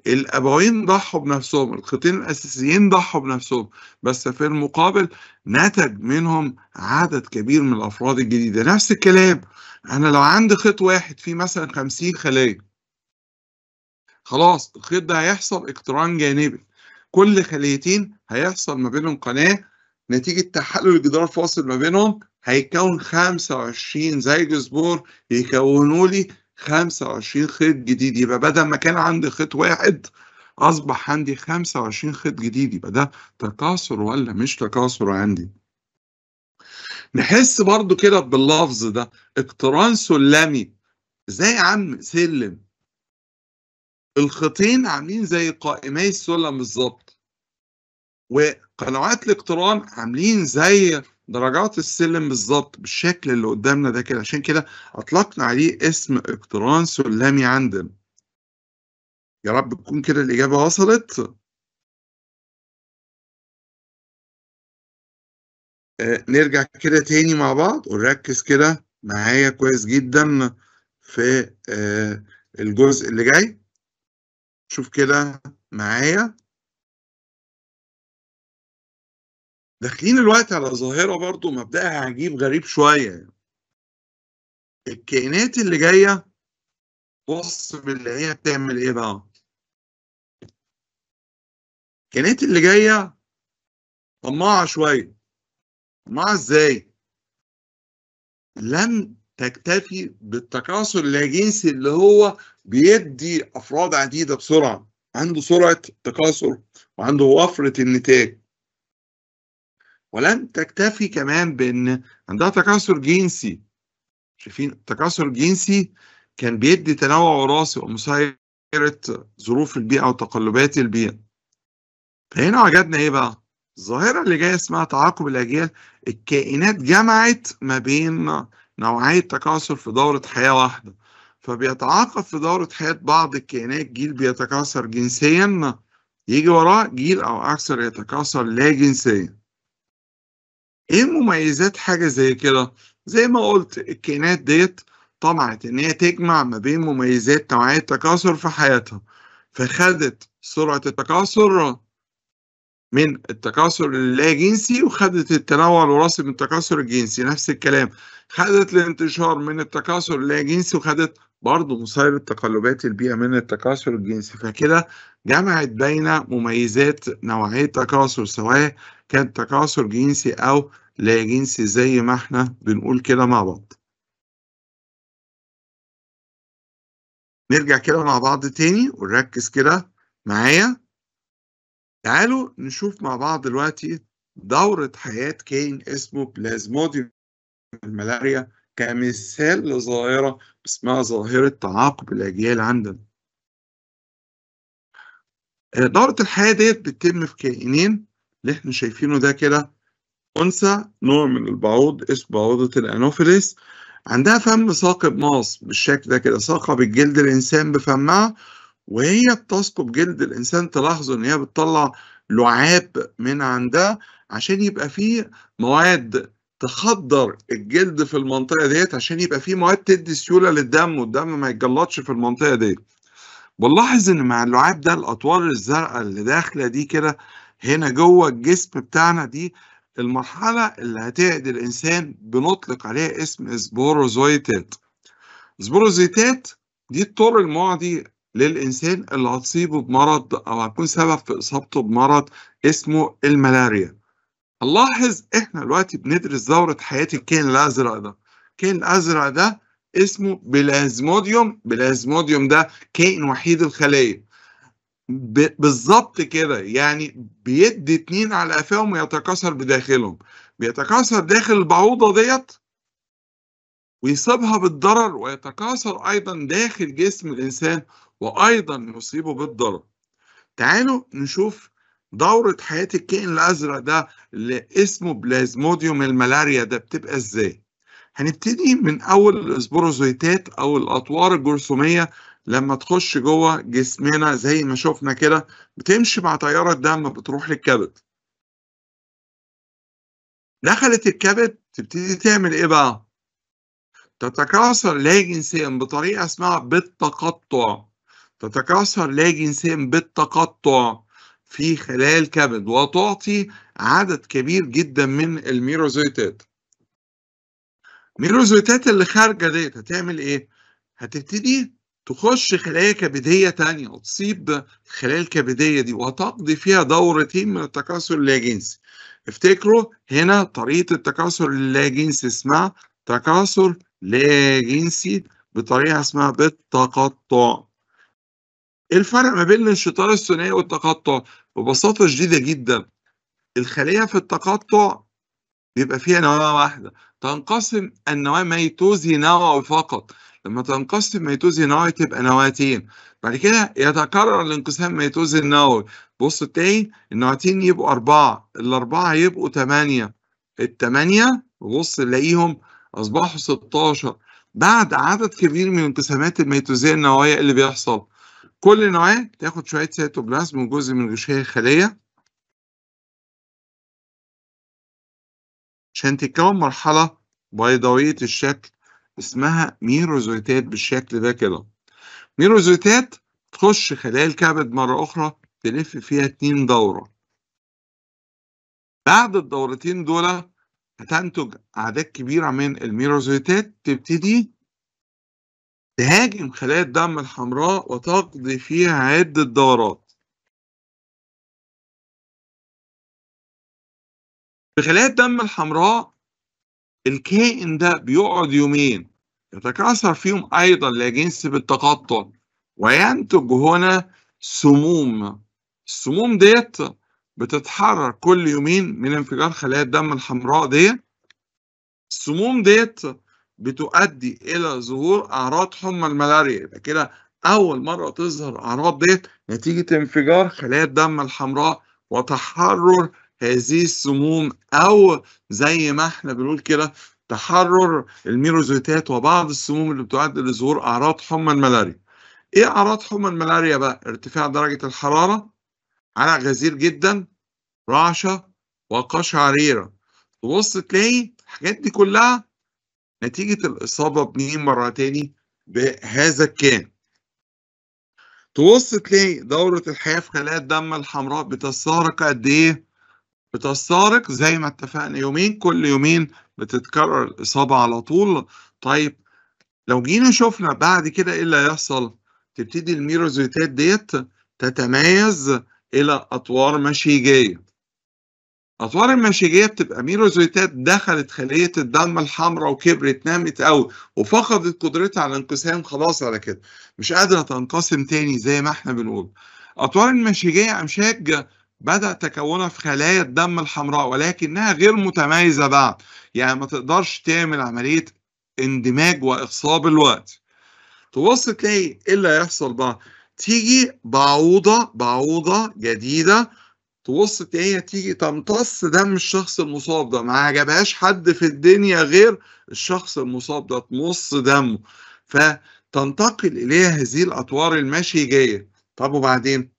الابوين ضحوا بنفسهم الخيطين الاساسيين ضحوا بنفسهم بس في المقابل نتج منهم عدد كبير من الافراد الجديده نفس الكلام انا لو عندي خيط واحد فيه مثلا 50 خلية خلاص الخيط ده هيحصل اقتران جانبي كل خليتين هيحصل ما بينهم قناة نتيجة تحلل الجدار الفاصل ما بينهم هيكون 25 زي الجسبور يكونوا لي 25 خيط جديد يبقى بدل ما كان عندي خيط واحد أصبح عندي 25 خيط جديد يبقى ده تكاثر ولا مش تكاثر عندي نحس برضو كده باللفظ ده اقتران سلمي زي يا عم سلم الخطين عاملين زي قائمي السلم بالظبط وقنوات الاقتران عاملين زي درجات السلم بالظبط بالشكل اللي قدامنا ده كده عشان كده اطلقنا عليه اسم اقتران سلمي عندنا يا رب تكون كده الاجابه وصلت آه، نرجع كده تاني مع بعض ونركز كده معايا كويس جدا في آه، الجزء اللي جاي شوف كده معايا داخلين الوقت على ظاهرة برضو مبدأها عجيب غريب شوية الكائنات اللي جاية بص اللي هي بتعمل ايه بقى الكائنات اللي جاية طماعة شوية مع ازاي لن تكتفي بالتكاثر اللاجنسي اللي هو بيدي افراد عديده بسرعه عنده سرعه تكاثر وعنده وفره النتاج ولن تكتفي كمان بان عندها تكاثر جنسي شايفين التكاثر الجنسي كان بيدي تنوع وراثي ومسيره ظروف البيئه وتقلبات البيئه فهنا وجدنا ايه بقى الظاهرة اللي جاية اسمها تعاقب الأجيال الكائنات جمعت ما بين نوعية تكاثر في دورة حياة واحدة فبيتعاقب في دورة حياة بعض الكائنات جيل بيتكاثر جنسيا يجي وراه جيل أو أكثر يتكاثر لا جنسيا إيه مميزات حاجة زي كده؟ زي ما قلت الكائنات ديت طمعت إن هي تجمع ما بين مميزات نوعية التكاثر في حياتها فخدت سرعة التكاثر من التكاثر اللاجنسي وخدت التنوع الوراثي من التكاثر الجنسي نفس الكلام خدت الانتشار من التكاثر اللاجنسي وخدت برضه مسيرة تقلبات البيئة من التكاثر الجنسي فكده جمعت بين مميزات نوعية تكاثر سواء كان تكاثر جنسي أو لا جنسي زي ما احنا بنقول كده مع بعض نرجع كده مع بعض تاني ونركز كده معايا تعالوا نشوف مع بعض دلوقتي دورة حياة كائن اسمه بلازموديوم الملاريا كمثال لظاهرة اسمها ظاهرة تعاقب الأجيال عندنا آه، دورة الحياة ديت بتتم في كائنين اللي احنا شايفينه ده كده أنثى نوع من البعوض اسمه بعوضة الأنوفيليس عندها فم ثاقب ناص بالشكل ده كده ثاقب الجلد الإنسان بفمها وهي بتثقب جلد الانسان تلاحظوا ان هي بتطلع لعاب من عندها عشان يبقى فيه مواد تخدر الجلد في المنطقه ديت عشان يبقى فيه مواد تدي سيوله للدم والدم ما يتجلطش في المنطقه ديت بنلاحظ ان مع اللعاب ده الاطوار الزرقاء اللي داخله دي كده هنا جوه الجسم بتاعنا دي المرحله اللي هتعدي الانسان بنطلق عليها اسم سبوروزويتات سبوروزويتات دي الطور المعدي للإنسان اللي هتصيبه بمرض أو هتكون سبب في إصابته بمرض اسمه الملاريا هنلاحظ إحنا دلوقتي بندرس دورة حياة الكائن الأزرق ده الكائن الأزرق ده اسمه بلازموديوم بلازموديوم ده كائن وحيد الخلية بالظبط كده يعني بيدي اتنين على قفاهم ويتكاثر بداخلهم بيتكاثر داخل البعوضة ديت ويصيبها بالضرر ويتكاثر أيضا داخل جسم الإنسان وأيضا يصيبه بالضرر تعالوا نشوف دورة حياة الكائن الأزرق ده اللي اسمه بلازموديوم الملاريا ده بتبقى إزاي هنبتدي من أول الاسبوروزويتات أو الأطوار الجرثومية لما تخش جوه جسمنا زي ما شفنا كده بتمشي مع تيار الدم بتروح للكبد دخلت الكبد تبتدي تعمل ايه بقى تتكاثر لا جنسيا بطريقه اسمها بالتقطع تتكاثر لا جنسيا بالتقطع في خلال الكبد وتعطي عدد كبير جدا من الميروزويتات الميروزويتات اللي خارجه ديت هتعمل ايه هتبتدي تخش خلايا كبديه تانية وتصيب الخلايا الكبديه دي وتقضي فيها دورتين من التكاثر اللاجنسي افتكروا هنا طريقه التكاثر اللاجنسي اسمها تكاثر لاجنسي بطريقه اسمها بالتقطع إيه الفرق ما بين الانشطار الثنائي والتقطع ببساطة شديدة جدا الخلية في التقطع بيبقى فيها نواة واحدة تنقسم النواة ميتوزي نووي فقط لما تنقسم ميتوزي نووي تبقى نواتين بعد كده يتكرر الانقسام ميتوزي النووي بص تاني النواتين يبقوا أربعة الأربعة يبقوا تمانية التمانية بص نلاقيهم أصبحوا 16 بعد عدد كبير من انقسامات الميتوزية النووية اللي بيحصل كل نوعيه تاخد شويه سيتوبلازم وجزء من غشاء الخليه عشان تتكون مرحله بيضاويه الشكل اسمها ميروزويتات بالشكل ده كده ميروزويتات تخش خلايا الكبد مره اخرى تلف فيها اتنين دوره بعد الدورتين دول هتنتج اعداد كبيره من الميروزويتات تبتدي تهاجم خلايا الدم الحمراء وتقضي فيها عدة دورات في خلايا الدم الحمراء الكائن ده بيقعد يومين يتكاثر فيهم أيضا لجنس بالتقطع وينتج هنا سموم السموم ديت بتتحرر كل يومين من انفجار خلايا الدم الحمراء ديت السموم ديت بتؤدي إلى ظهور أعراض حمى الملاريا يبقى كده أول مرة تظهر الأعراض ديت نتيجة انفجار خلايا الدم الحمراء وتحرر هذه السموم أو زي ما احنا بنقول كده تحرر الميروزيتات وبعض السموم اللي بتؤدي لظهور أعراض حمى الملاريا. إيه أعراض حمى الملاريا بقى؟ ارتفاع درجة الحرارة على غزير جدا رعشة وقشعريرة. تبص تلاقي الحاجات دي كلها نتيجة الإصابة مرة تاني بهذا الكام تبص تلاقي دورة الحياة في خلايا الدم الحمراء بتستغرق قد إيه؟ بتستغرق زي ما اتفقنا يومين كل يومين بتتكرر الإصابة على طول طيب لو جينا شفنا بعد كده إيه اللي هيحصل؟ تبتدي الميروزيتات ديت تتميز إلى أطوار مشيجية أطوار المشيجية بتبقى ميروزويتات دخلت خلية الدم الحمراء وكبرت نامت قوي وفقدت قدرتها على الانقسام خلاص على كده مش قادرة تنقسم تاني زي ما احنا بنقول أطوار المشيجية أمشاج بدأ تكونها في خلايا الدم الحمراء ولكنها غير متميزة بعد يعني ما تقدرش تعمل عملية اندماج وإخصاب الوقت تبص تلاقي إيه اللي هيحصل بقى تيجي بعوضة بعوضة جديدة تبص إيه؟ هي تيجي تمتص دم الشخص المصاب ده ما عجبهاش حد في الدنيا غير الشخص المصاب ده تمص دمه فتنتقل اليها هذه الاطوار المشيجيه طب وبعدين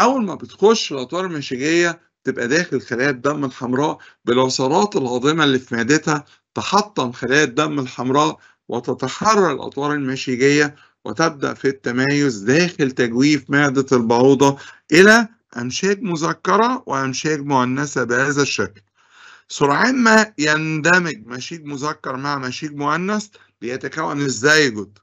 اول ما بتخش الاطوار المشيجيه تبقى داخل خلايا الدم الحمراء بالعصارات الهاضمه اللي في معدتها تحطم خلايا الدم الحمراء وتتحرر الاطوار المشيجيه وتبدا في التمايز داخل تجويف معده البعوضه الى أنشاج مذكرة وأنشاج مؤنثة بهذا الشكل سرعان ما يندمج مشيج مذكر مع مشيج مؤنث بيتكون الزيجوت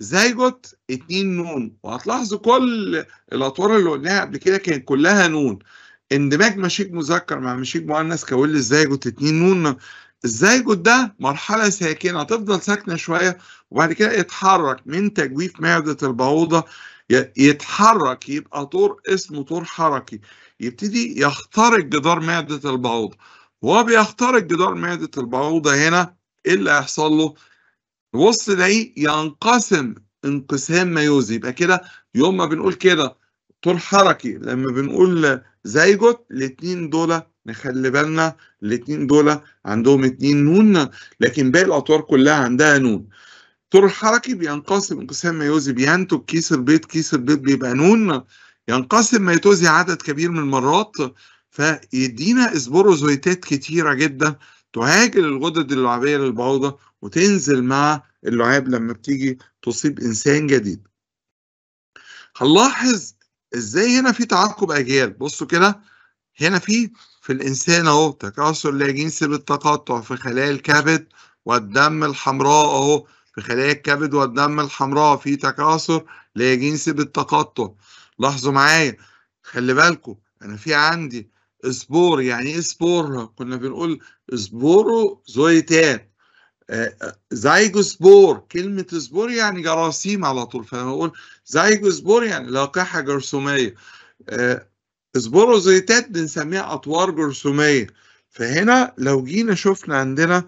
زيجوت اتنين نون وهتلاحظوا كل الأطوار اللي قلناها قبل كده كانت كلها نون اندماج مشيج مذكر مع مشيج مؤنث كون الزيجوت اتنين نون الزيجوت ده مرحلة ساكنة تفضل ساكنة شوية وبعد كده يتحرك من تجويف معدة البعوضة يتحرك يبقى طور اسمه طور حركي يبتدي يخترق جدار معدة البعوضة وهو بيخترق جدار معدة البعوضة هنا ايه اللي هيحصل له؟ بص ده إيه؟ ينقسم انقسام ما يوزي يبقى كده يوم ما بنقول كده طور حركي لما بنقول زيجوت الاثنين دول نخلي بالنا الاثنين دول عندهم اتنين نون لكن باقي الاطوار كلها عندها نون الدكتور الحركي بينقسم انقسام ميوزي بينتج كيس البيض كيس البيض بيبقى نون ينقسم ميتوزي عدد كبير من المرات فيدينا اسبوروزويتات كتيرة جدا تهاجر الغدد اللعابية للبعوضه وتنزل مع اللعاب لما بتيجي تصيب إنسان جديد هنلاحظ ازاي هنا في تعاقب أجيال بصوا كده هنا في في الإنسان أهو تكاثر لاجنسي بالتقطع في خلايا الكبد والدم الحمراء أهو في خلايا الكبد والدم الحمراء في تكاثر لجنس بالتقطع لاحظوا معايا خلي بالكم انا في عندي سبور يعني ايه سبور كنا بنقول سبورو زويتان آه، زايجوسبور كلمة سبور يعني جراثيم على طول فأنا زايجو زايجوسبور يعني لقاحة جرثومية آه، زويتات بنسميها أطوار جرثومية فهنا لو جينا شفنا عندنا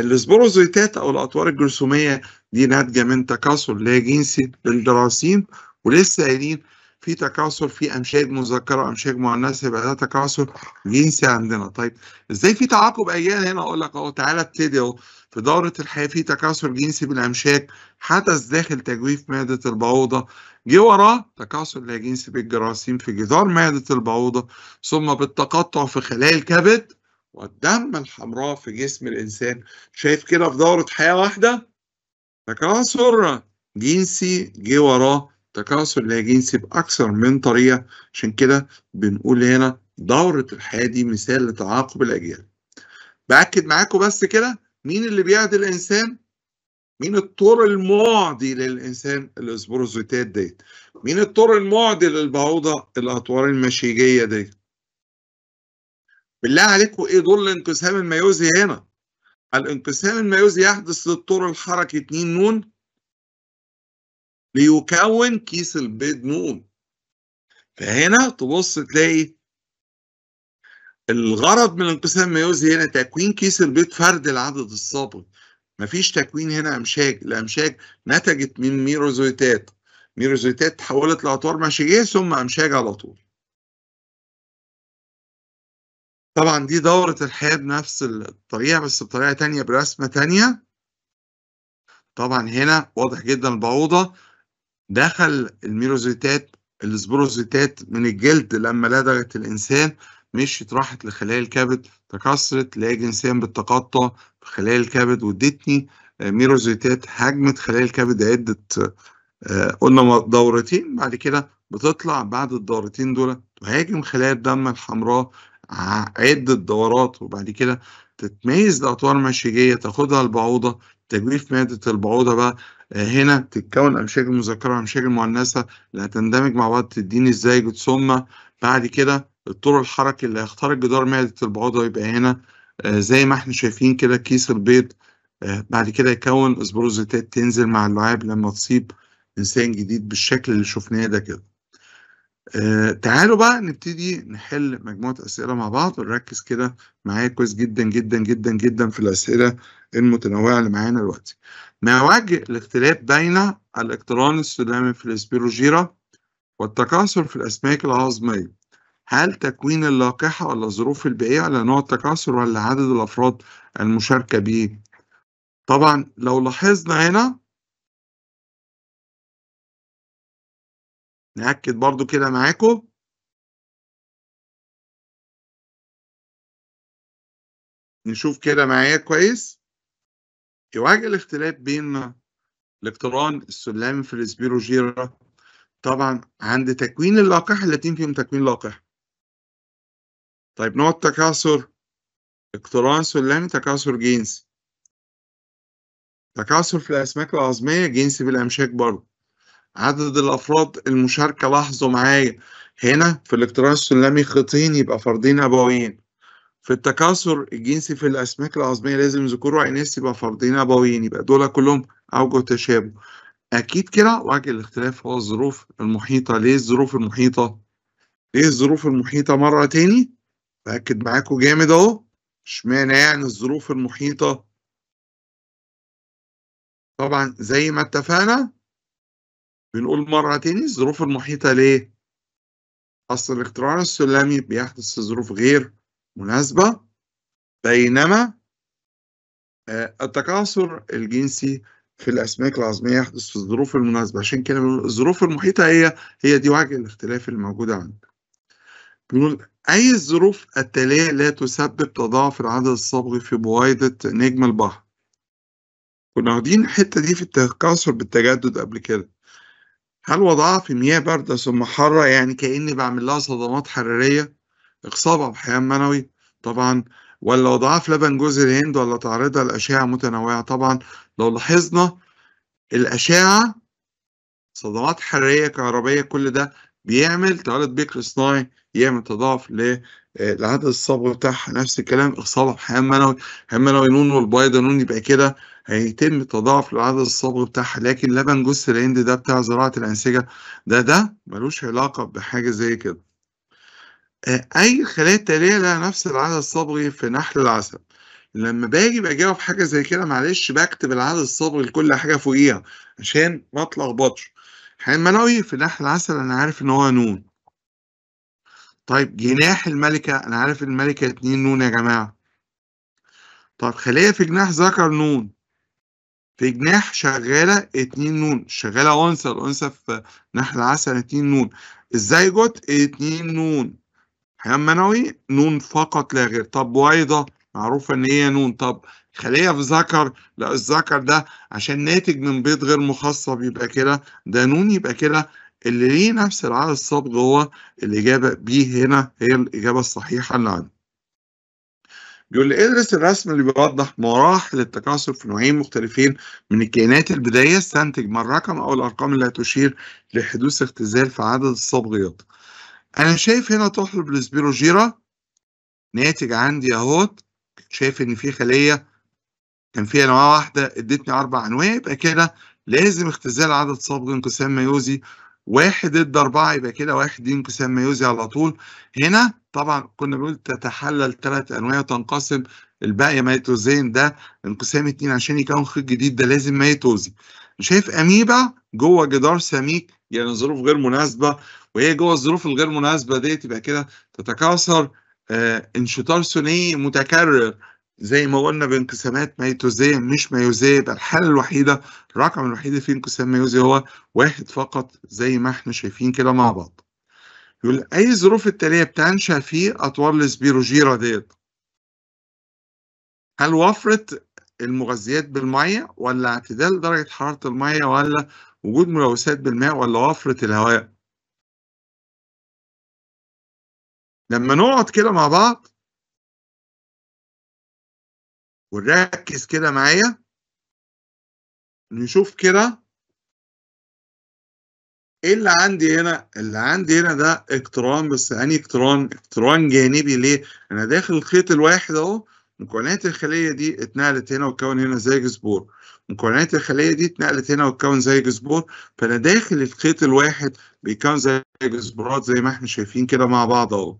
السبوروزويتات او الاطوار الجرثوميه دي ناتجه من تكاثر لا جنسي للجراثيم ولسه قايلين في تكاثر في امشاج مذكره وامشاج مؤنثه يبقى ده تكاثر جنسي عندنا طيب ازاي في تعاقب اجيال هنا اقول لك اهو تعالى ابتدي اهو في دورة الحياة في تكاثر جنسي بالأمشاك حدث داخل تجويف معدة البعوضه جه وراه تكاثر لا جنسي بالجراثيم في جدار معدة البعوضه ثم بالتقطع في خلايا الكبد والدم الحمراء في جسم الإنسان شايف كده في دورة حياة واحدة تكاثر جنسي جه وراه تكاثر لا جنسي بأكثر من طريقة عشان كده بنقول هنا دورة الحياة دي مثال لتعاقب الأجيال بأكد معاكم بس كده مين اللي بيعدي الإنسان؟ مين الطور المعدي للإنسان الأسبروزيتات ديت؟ مين الطور المعدي للبعوضة الأطوار المشيجية ديت؟ بالله عليكم ايه دور الانقسام الميوزي هنا الانقسام الميوزي يحدث للطور الحركي 2 نون ليكون كيس البيض نون فهنا تبص تلاقي الغرض من الانقسام الميوزي هنا تكوين كيس البيض فرد العدد السابق مفيش تكوين هنا امشاج الامشاج نتجت من ميروزويتات ميروزويتات تحولت لاطوار ماشيه ثم امشاج على طول طبعا دي دورة الحياة بنفس الطريقة بس بطريقة تانية برسمة تانية طبعا هنا واضح جدا البعوضة دخل الميروزيتات السبروزيتات من الجلد لما لدغت الإنسان مشيت راحت لخلايا الكبد تكسرت لا جنسان بالتقطع في خلايا الكبد وادتني آه، ميروزيتات هجمت خلايا الكبد عدة آه، قلنا دورتين بعد كده بتطلع بعد الدورتين دول تهاجم خلايا الدم الحمراء عدة دورات وبعد كده تتميز الأطوار مشيجية تاخدها البعوضة تجويف مادة البعوضة بقى آه، هنا تتكون أمشاج المذكرة وأمشاج المؤنثة اللي هتندمج مع بعض تديني إزاي ثم بعد كده الطول الحركي اللي هيخترق جدار معدة البعوضة يبقى هنا آه، زي ما احنا شايفين كده كيس البيض آه، بعد كده يكون اسبروزيتات تنزل مع اللعاب لما تصيب انسان جديد بالشكل اللي شفناه ده كده آه، تعالوا بقى نبتدي نحل مجموعة أسئلة مع بعض ونركز كده معايا كويس جدا جدا جدا جدا في الأسئلة المتنوعة اللي معانا دلوقتي. ما وجه الاختلاف بين الاقتران السلمي في الاسبيروجيرا والتكاثر في الأسماك العظمية؟ هل تكوين اللاقحة ولا الظروف البيئية ولا نوع التكاثر ولا عدد الأفراد المشاركة به؟ طبعا لو لاحظنا هنا نأكد برضو كده معاكم نشوف كده معايا كويس يواجه الاختلاف بين الاقتران السلمي في الاسبيروجيرا طبعا عند تكوين اللقاح الاتنين فيهم تكوين لقاح طيب نوع التكاثر اقتران سلمي تكاثر جنسي تكاثر في الأسماك العظمية جنسي بالأمشاك برضه عدد الافراد المشاركه لاحظوا معايا هنا في الاقتران السلمي خطين يبقى فردين ابويين في التكاثر الجنسي في الاسماك العظميه لازم ذكور واناث يبقى فردين ابويين يبقى دول كلهم اوجه تشابه اكيد كده وجه الاختلاف هو الظروف المحيطه ليه الظروف المحيطه ليه الظروف المحيطه مره تاني باكد معاكم جامد اهو اشمعنى يعني الظروف المحيطه طبعا زي ما اتفقنا بنقول مرة تاني الظروف المحيطة ليه؟ أصل الاقترار السلمي بيحدث في ظروف غير مناسبة بينما آه، التكاثر الجنسي في الأسماك العظمية يحدث في الظروف المناسبة عشان كده الظروف المحيطة هي هي دي وجه الاختلاف الموجود عندك بنقول أي الظروف التالية لا تسبب تضاعف العدد الصبغي في بويضة نجم البحر كنا واخدين الحتة دي في التكاثر بالتجدد قبل كده هل وضعها في مياه باردة ثم حارة يعني كأني بعمل لها صدمات حرارية إخصابها بحيان منوي طبعا ولا وضعها في لبن جوز الهند ولا تعرضها لأشعة متنوعة طبعا لو لاحظنا الأشعة صدمات حرارية كهربية كل ده بيعمل تعرض بكر صناعي يعمل تضاعف العدد آه، الصبغ بتاعها نفس الكلام إخصابها بحيان منوي حيان منوي نون والبيضة نون يبقى كده هيتم تضاعف العدد الصبغ بتاعها لكن لبن جوز الهند ده بتاع زراعة الأنسجة ده ده ملوش علاقة بحاجة زي كده آه، أي خلايا تالية لها نفس العدد الصبغي في نحل العسل لما باجي بجاوب حاجة زي كده معلش بكتب العدد الصبغي لكل حاجة فوقيها عشان ما اتلخبطش حين في نحل العسل أنا عارف إن هو نون طيب جناح الملكة أنا عارف الملكة اتنين نون يا جماعة طيب خلية في جناح ذكر نون في جناح شغالة اتنين نون شغالة أنثى الأنثى في نحل العسل اتنين نون الزيجوت اتنين نون حيوان منوي نون فقط لا غير طب بويضة معروفة إن هي نون طب خلية في ذكر لا الذكر ده عشان ناتج من بيض غير مخصب يبقى كده ده نون يبقى كده اللي ليه نفس العدد الصبغ هو الإجابة بي هنا هي الإجابة الصحيحة اللي عندي بيقول لي ادرس الرسم اللي بيوضح مراحل التكاثر في نوعين مختلفين من الكائنات البدائية استنتج من الرقم أو الأرقام اللي هتشير لحدوث اختزال في عدد الصبغيات. أنا شايف هنا طحلب السبيروجيرا ناتج عندي أهوت شايف إن في خلية كان فيها انواع واحدة ادتني أربع أنواع يبقى كده لازم اختزال عدد صبغ انقسام ميوزي واحد ضد أربعة يبقى كده واحد دي انقسام ميوزي على طول هنا طبعا كنا بنقول تتحلل ثلاث أنواع وتنقسم الباقي ميتوزين ده انقسام اتنين عشان يكون خيط جديد ده لازم ميتوزي شايف أميبا جوه جدار سميك يعني ظروف غير مناسبة وهي جوه الظروف الغير مناسبة ديت يبقى كده تتكاثر آه انشطار ثنائي متكرر زي ما قلنا بانقسامات ميتوزية مش ميوزية يبقى الحالة الوحيدة الرقم الوحيد في انقسام ميوزي هو واحد فقط زي ما احنا شايفين كده مع بعض يقول أي الظروف التالية بتنشأ في أطوار السبيروجيرا ديت هل وفرة المغذيات بالمية ولا اعتدال درجة حرارة المية ولا وجود ملوثات بالماء ولا وفرة الهواء لما نقعد كده مع بعض ونركز كده معايا نشوف كده ايه اللي عندي هنا اللي عندي هنا ده اقتران بس انهي اقتران اقتران جانبي ليه انا داخل الخيط الواحد اهو مكونات الخليه دي اتنقلت هنا وتكون هنا زي جسبور مكونات الخليه دي اتنقلت هنا وتكون زي جسبور فانا داخل الخيط الواحد بيكون زي جسبورات زي ما احنا شايفين كده مع بعض اهو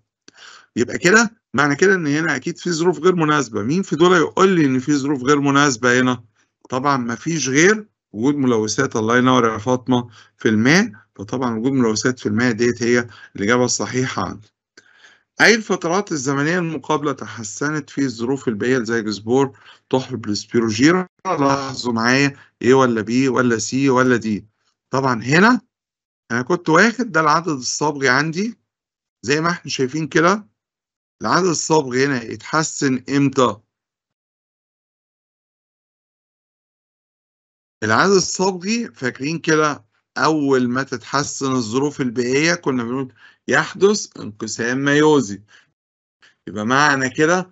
يبقى كده معنى كده ان هنا اكيد في ظروف غير مناسبه مين في دول يقول لي ان في ظروف غير مناسبه هنا طبعا ما فيش غير وجود ملوثات الله ينور يا فاطمه في الماء فطبعا وجود ملوثات في الماء ديت هي الاجابه الصحيحه عندي أي الفترات الزمنية المقابلة تحسنت في الظروف البيئية زي جسبور تحب بالسبيروجيرا لاحظوا معايا إيه ولا بي ولا سي ولا دي طبعا هنا أنا كنت واخد ده العدد الصبغي عندي زي ما احنا شايفين كده العدد الصبغي هنا يتحسن امتى العدد الصبغي فاكرين كده اول ما تتحسن الظروف البيئيه كنا بنقول يحدث انقسام ميوزي يبقى معنى كده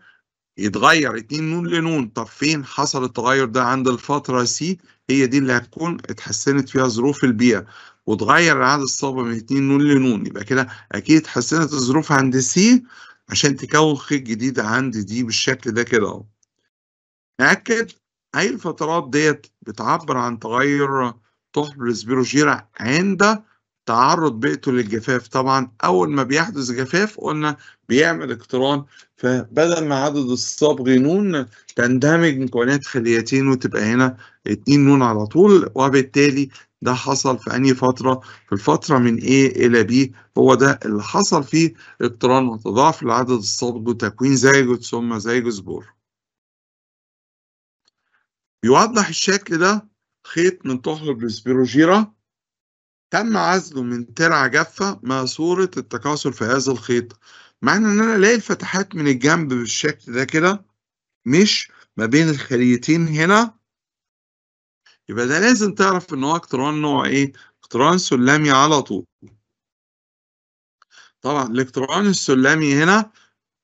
يتغير اتنين نون لنون طب فين حصل التغير ده عند الفترة سي هي دي اللي هتكون اتحسنت فيها ظروف البيئة وتغير العدد الصبغي من اتنين نون لنون يبقى كده أكيد اتحسنت الظروف عند سي عشان تكون خيط جديد عندي دي بالشكل ده كده اهو نأكد أي الفترات ديت بتعبر عن تغير طحب الاسبيروجيرا عند تعرض بيئته للجفاف طبعا أول ما بيحدث جفاف قلنا بيعمل اقتران فبدل ما عدد الصبغ نون تندمج مكونات خليتين وتبقى هنا اتنين نون على طول وبالتالي ده حصل في أنهي فترة؟ في الفترة من A إلى B هو ده اللي حصل فيه اقتران متضاعف العدد السابق وتكوين زيجوت ثم زيجوت بور. يوضح الشكل ده خيط من طحلب السبيروجيرا تم عزله من ترع جافة مع صورة التكاثر في هذا الخيط معنى ان انا الاقي الفتحات من الجنب بالشكل ده كده مش ما بين الخليتين هنا يبقى ده لازم تعرف ان هو اقتران نوع ايه اقتران سلمي على طول طبعا الاقتران السلمي هنا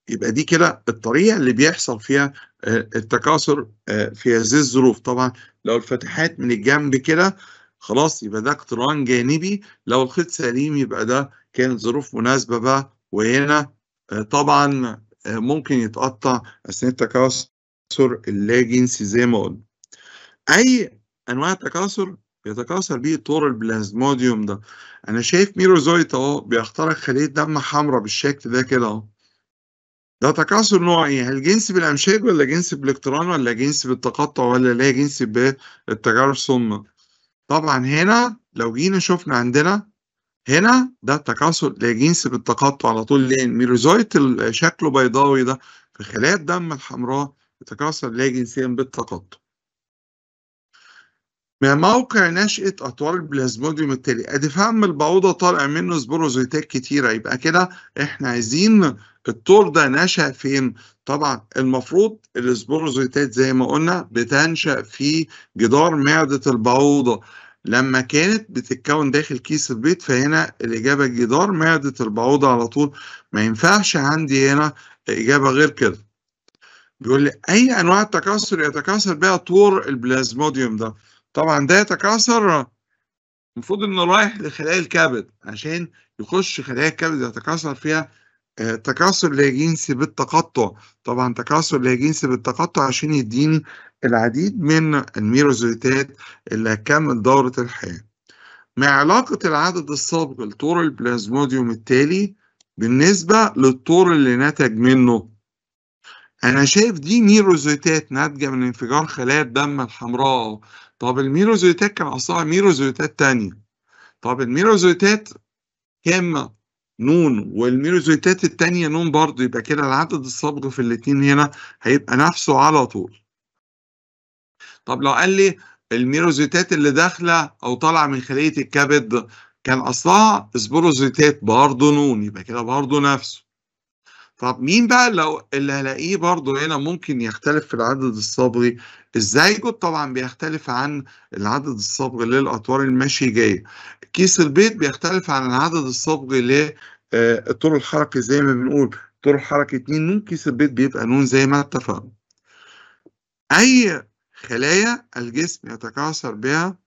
يبقى دي كده الطريقه اللي بيحصل فيها آه، التكاثر آه، في هذه الظروف طبعا لو الفتحات من الجنب كده خلاص يبقى ده اقتران جانبي لو الخيط سليم يبقى ده كانت ظروف مناسبه بقى وهنا آه، طبعا ممكن يتقطع اثناء التكاثر اللاجنسي زي ما قلنا اي انواع التكاثر بيتكاثر بيه طور البلازموديوم ده انا شايف ميروزويت اهو بيخترق خليه دم حمراء بالشكل ده كده اهو ده تكاثر نوع ايه؟ هل جنس بالامشاج ولا جنس بالاقتران ولا جنس بالتقطع ولا لا جنس بالتجارب السمة؟ طبعا هنا لو جينا شفنا عندنا هنا ده تكاثر لا جنس بالتقطع على طول لان ميروزويت شكله بيضاوي ده في خلايا الدم الحمراء بتكاثر لا جنسيا بالتقطع. من موقع نشأة أطوار البلازموديوم التالي أدي فهم البعوضة طالع منه سبوروزيتات كتيرة يبقى كده إحنا عايزين الطور ده نشأ فين؟ طبعا المفروض السبوروزيتات زي ما قلنا بتنشأ في جدار معدة البعوضة لما كانت بتتكون داخل كيس البيض فهنا الإجابة جدار معدة البعوضة على طول ما ينفعش عندي هنا إجابة غير كده بيقول لي أي أنواع التكاثر يتكاثر بها طور البلازموديوم ده طبعا ده يتكاثر المفروض انه رايح لخلايا الكبد عشان يخش خلايا الكبد يتكاثر فيها آه، تكاثر جنسي بالتقطع طبعا تكاثر جنسي بالتقطع عشان يديني العديد من الميروزويتات اللي هتكمل دورة الحياة مع علاقة العدد السابق لطور البلازموديوم التالي بالنسبة للطور اللي نتج منه أنا شايف دي ميروزويتات ناتجة من انفجار خلايا الدم الحمراء طب الميروزويتات كان أصلها ميروزويتات تانية طب الميروزويتات كام نون والميروزويتات التانية نون برضه يبقى كده العدد الصبغ في الاتنين هنا هيبقى نفسه على طول طب لو قال لي الميروزويتات اللي داخلة أو طالعة من خلية الكبد كان أصلها سبوروزويتات برضه نون يبقى كده برضه نفسه طب مين بقى لو اللي هلاقيه برضه هنا ممكن يختلف في العدد الصبغي الزيجوت طبعا بيختلف عن العدد الصبغ للأطوار المشي جاية كيس البيض بيختلف عن العدد الصبغ للطول آه، الحركي زي ما بنقول طول الحركي 2 نون كيس البيض بيبقى نون زي ما اتفقنا أي خلايا الجسم يتكاثر بها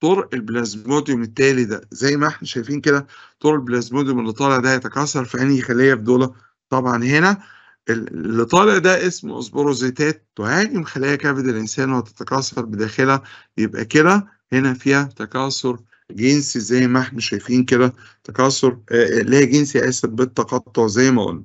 طرق البلازموديوم التالي ده زي ما احنا شايفين كده طرق البلازموديوم اللي طالع ده يتكاثر في انهي خليه في دوله طبعا هنا اللي طالع ده اسمه اسبروزيتات تهاجم خلايا كبد الانسان وتتكاثر بداخلها يبقى كده هنا فيها تكاثر جنسي زي ما احنا شايفين كده تكاثر آه، اللي هي جنسي اسف بالتقطع زي ما قلنا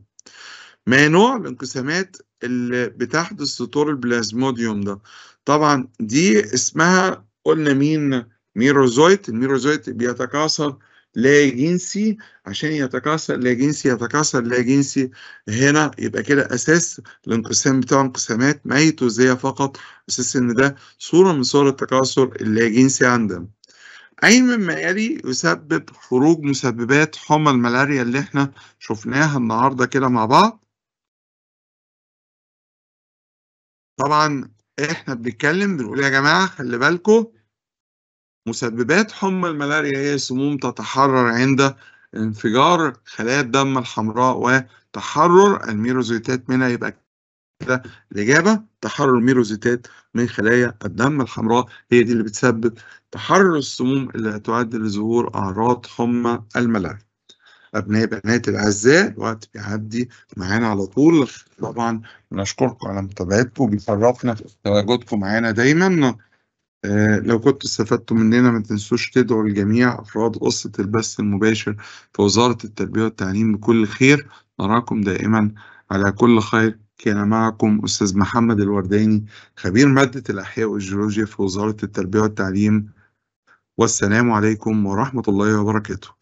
ما نوع الانقسامات اللي بتحدث سطور البلازموديوم ده طبعا دي اسمها قلنا مين ميروزويت الميروزويت بيتكاثر لا جنسي عشان يتكاثر لا جنسي يتكاثر لا جنسي هنا يبقى كده اساس الانقسام بتاع انقسامات ميتوزيه فقط اساس ان ده صوره من صور التكاثر اللا جنسي عندنا أي مما يلي يسبب خروج مسببات حمى الملاريا اللي احنا شفناها النهارده كده مع بعض طبعا احنا بنتكلم بنقول يا جماعه خلي بالكم مسببات حمى الملاريا هي سموم تتحرر عند انفجار خلايا الدم الحمراء وتحرر الميروزيتات منها يبقى كده الإجابة تحرر الميروزيتات من خلايا الدم الحمراء هي دي اللي بتسبب تحرر السموم اللي تؤدي لظهور أعراض حمى الملاريا. أبناء بنات الأعزاء الوقت بيعدي معانا على طول طبعا بنشكركم على متابعتكم بيشرفنا تواجدكم معانا دايما آه، لو كنتوا استفدتوا مننا ما تنسوش تدعوا الجميع أفراد قصة البث المباشر في وزارة التربية والتعليم بكل خير نراكم دائما على كل خير كان معكم أستاذ محمد الورداني خبير مادة الأحياء والجيولوجيا في وزارة التربية والتعليم والسلام عليكم ورحمة الله وبركاته